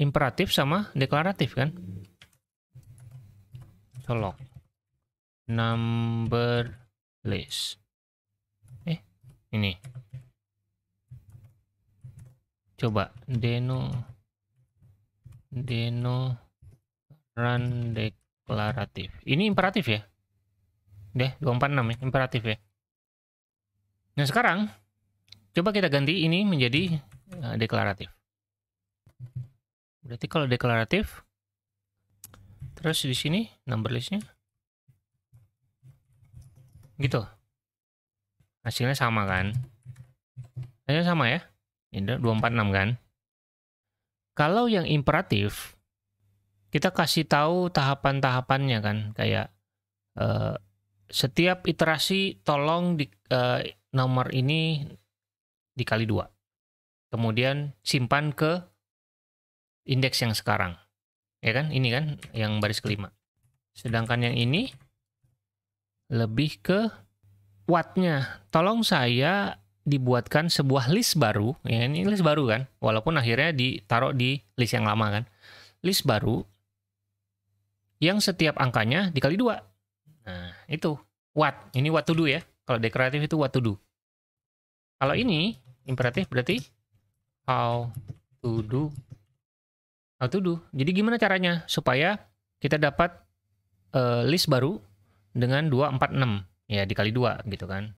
imperatif sama deklaratif kan Tolong number list eh ini coba deno deno run deklaratif ini imperatif ya deh 246 ya imperatif ya nah sekarang coba kita ganti ini menjadi uh, deklaratif Berarti kalau deklaratif, terus di sini number listnya, gitu. Hasilnya sama kan? Hasilnya sama ya? Ini 246 kan? Kalau yang imperatif, kita kasih tahu tahapan-tahapannya kan, kayak uh, setiap iterasi tolong di uh, nomor ini dikali dua, kemudian simpan ke indeks yang sekarang. Ya kan? Ini kan yang baris kelima. Sedangkan yang ini lebih ke wattnya. Tolong saya dibuatkan sebuah list baru. Ya, ini list baru kan, walaupun akhirnya ditaruh di list yang lama kan. List baru yang setiap angkanya dikali dua. Nah, itu watt. Ini watt to do ya. Kalau dekoratif itu watt to do. Kalau ini imperatif berarti how to do How to do. Jadi gimana caranya supaya kita dapat uh, list baru dengan 246 ya dikali dua gitu kan.